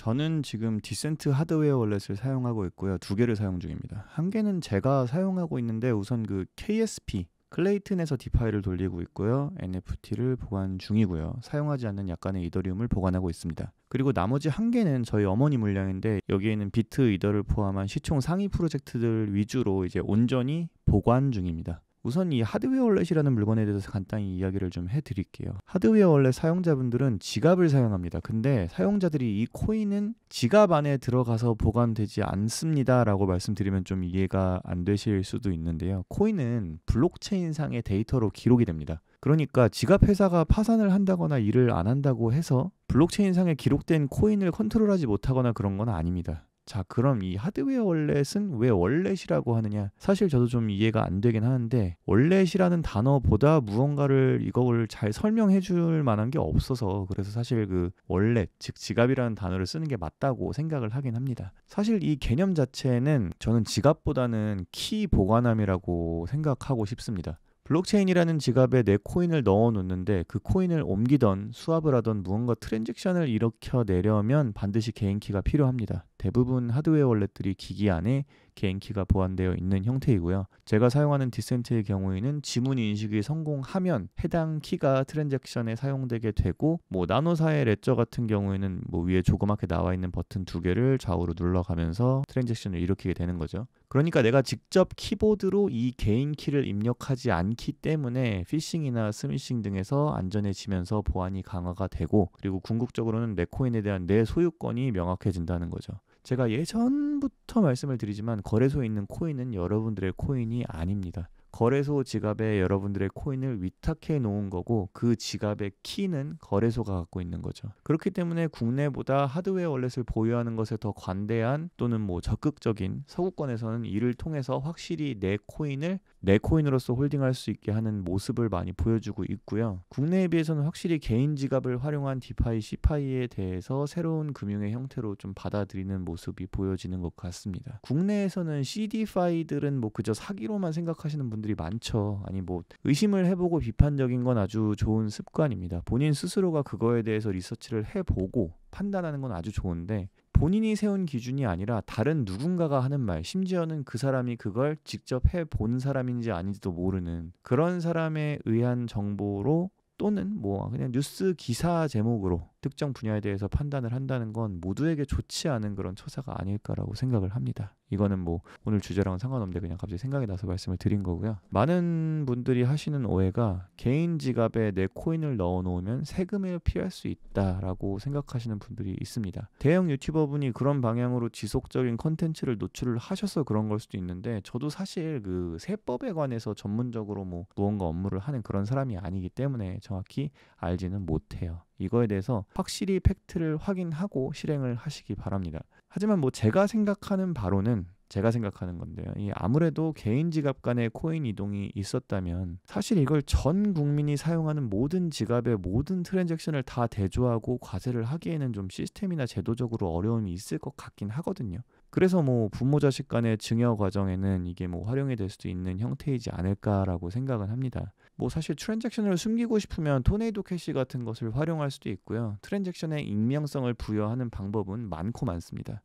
저는 지금 디센트 하드웨어 월렛을 사용하고 있고요. 두 개를 사용 중입니다. 한 개는 제가 사용하고 있는데 우선 그 KSP 클레이튼에서 디파이를 돌리고 있고요. NFT를 보관 중이고요. 사용하지 않는 약간의 이더리움을 보관하고 있습니다. 그리고 나머지 한 개는 저희 어머니 물량인데 여기에는 비트 이더를 포함한 시총 상위 프로젝트들 위주로 이제 온전히 보관 중입니다. 우선 이 하드웨어 월렛이라는 물건에 대해서 간단히 이야기를 좀 해드릴게요. 하드웨어 월렛 사용자분들은 지갑을 사용합니다. 근데 사용자들이 이 코인은 지갑 안에 들어가서 보관되지 않습니다. 라고 말씀드리면 좀 이해가 안 되실 수도 있는데요. 코인은 블록체인상의 데이터로 기록이 됩니다. 그러니까 지갑 회사가 파산을 한다거나 일을 안 한다고 해서 블록체인상에 기록된 코인을 컨트롤하지 못하거나 그런 건 아닙니다. 자, 그럼 이 하드웨어 월렛은 왜 월렛이라고 하느냐? 사실 저도 좀 이해가 안 되긴 하는데 월렛이라는 단어보다 무언가를 이걸 잘 설명해 줄 만한 게 없어서 그래서 사실 그 월렛, 즉 지갑이라는 단어를 쓰는 게 맞다고 생각을 하긴 합니다. 사실 이 개념 자체는 저는 지갑보다는 키 보관함이라고 생각하고 싶습니다. 블록체인이라는 지갑에 내 네 코인을 넣어 놓는데 그 코인을 옮기던 수합을 하던 무언가 트랜잭션을 일으켜 내려면 반드시 개인키가 필요합니다. 대부분 하드웨어 월렛들이 기기 안에 개인키가 보안되어 있는 형태이고요. 제가 사용하는 디센트의 경우에는 지문 인식이 성공하면 해당 키가 트랜잭션에 사용되게 되고 뭐 나노사의 레저 같은 경우에는 뭐 위에 조그맣게 나와 있는 버튼 두 개를 좌우로 눌러가면서 트랜잭션을 일으키게 되는 거죠. 그러니까 내가 직접 키보드로 이 개인 키를 입력하지 않기 때문에 피싱이나 스미싱 등에서 안전해지면서 보안이 강화가 되고 그리고 궁극적으로는 내 코인에 대한 내 소유권이 명확해진다는 거죠. 제가 예전부터 말씀을 드리지만 거래소에 있는 코인은 여러분들의 코인이 아닙니다. 거래소 지갑에 여러분들의 코인을 위탁해 놓은 거고 그 지갑의 키는 거래소가 갖고 있는 거죠. 그렇기 때문에 국내보다 하드웨어 월렛을 보유하는 것에 더 관대한 또는 뭐 적극적인 서구권에서는 이를 통해서 확실히 내 코인을 내 코인으로서 홀딩할 수 있게 하는 모습을 많이 보여주고 있고요. 국내에 비해서는 확실히 개인 지갑을 활용한 디파이, 시파이에 대해서 새로운 금융의 형태로 좀 받아들이는 모습이 보여지는 것 같습니다. 국내에서는 CD파이들은 뭐 그저 사기로만 생각하시는 분들 분들이 많죠. 아니 뭐 의심을 해보고 비판적인 건 아주 좋은 습관입니다. 본인 스스로가 그거에 대해서 리서치를 해보고 판단하는 건 아주 좋은데 본인이 세운 기준이 아니라 다른 누군가가 하는 말, 심지어는 그 사람이 그걸 직접 해 본 사람인지 아닌지도 모르는 그런 사람에 의한 정보로 또는 뭐 그냥 뉴스 기사 제목으로 특정 분야에 대해서 판단을 한다는 건 모두에게 좋지 않은 그런 처사가 아닐까라고 생각을 합니다. 이거는 뭐 오늘 주제랑은 상관없는데 그냥 갑자기 생각이 나서 말씀을 드린 거고요. 많은 분들이 하시는 오해가 개인 지갑에 내 코인을 넣어 놓으면 세금을 피할 수 있다라고 생각하시는 분들이 있습니다. 대형 유튜버분이 그런 방향으로 지속적인 컨텐츠를 노출을 하셔서 그런 걸 수도 있는데 저도 사실 그 세법에 관해서 전문적으로 뭐 무언가 업무를 하는 그런 사람이 아니기 때문에 정확히 알지는 못해요. 이거에 대해서 확실히 팩트를 확인하고 실행을 하시기 바랍니다. 하지만 뭐 제가 생각하는 바로는 제가 생각하는 건데요. 이 아무래도 개인 지갑 간의 코인 이동이 있었다면 사실 이걸 전 국민이 사용하는 모든 지갑의 모든 트랜잭션을 다 대조하고 과세를 하기에는 좀 시스템이나 제도적으로 어려움이 있을 것 같긴 하거든요. 그래서 뭐 부모 자식 간의 증여 과정에는 이게 뭐 활용이 될 수도 있는 형태이지 않을까라고 생각은 합니다. 뭐 사실 트랜잭션을 숨기고 싶으면 토네이도 캐시 같은 것을 활용할 수도 있고요. 트랜잭션에 익명성을 부여하는 방법은 많고 많습니다.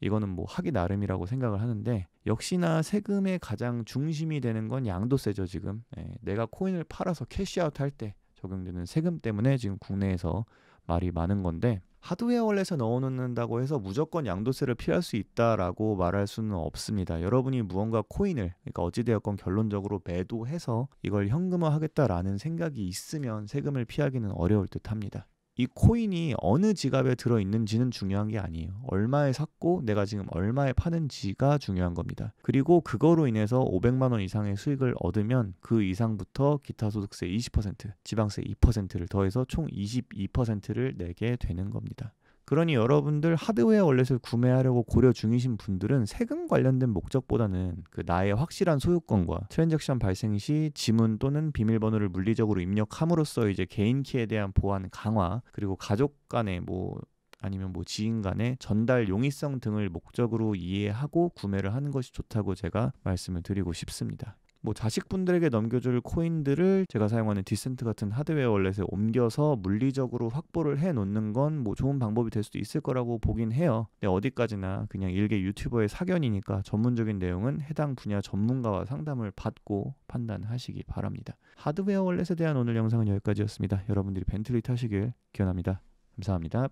이거는 뭐 하기 나름이라고 생각을 하는데 역시나 세금의 가장 중심이 되는 건 양도세죠 지금 예, 내가 코인을 팔아서 캐시아웃 할 때 적용되는 세금 때문에 지금 국내에서 말이 많은 건데 하드웨어원에서 넣어놓는다고 해서 무조건 양도세를 피할 수 있다라고 말할 수는 없습니다. 여러분이 무언가 코인을 그러니까 어찌되었건 결론적으로 매도해서 이걸 현금화하겠다라는 생각이 있으면 세금을 피하기는 어려울 듯합니다. 이 코인이 어느 지갑에 들어 있는지는 중요한 게 아니에요. 얼마에 샀고 내가 지금 얼마에 파는지가 중요한 겁니다. 그리고 그거로 인해서 500만 원 이상의 수익을 얻으면 그 이상부터 기타 소득세 20%, 지방세 2%를 더해서 총 22%를 내게 되는 겁니다. 그러니 여러분들 하드웨어 월렛을 구매하려고 고려 중이신 분들은 세금 관련된 목적보다는 그 나의 확실한 소유권과 트랜잭션 발생 시 지문 또는 비밀번호를 물리적으로 입력함으로써 이제 개인 키에 대한 보안 강화 그리고 가족 간의 뭐 아니면 뭐 지인 간의 전달 용이성 등을 목적으로 이해하고 구매를 하는 것이 좋다고 제가 말씀을 드리고 싶습니다. 뭐 자식분들에게 넘겨줄 코인들을 제가 사용하는 디센트 같은 하드웨어 월렛에 옮겨서 물리적으로 확보를 해 놓는 건 뭐 좋은 방법이 될 수도 있을 거라고 보긴 해요. 근데 어디까지나 그냥 일개 유튜버의 사견이니까 전문적인 내용은 해당 분야 전문가와 상담을 받고 판단하시기 바랍니다. 하드웨어 월렛에 대한 오늘 영상은 여기까지였습니다. 여러분들이 벤틀리 타시길 기원합니다. 감사합니다.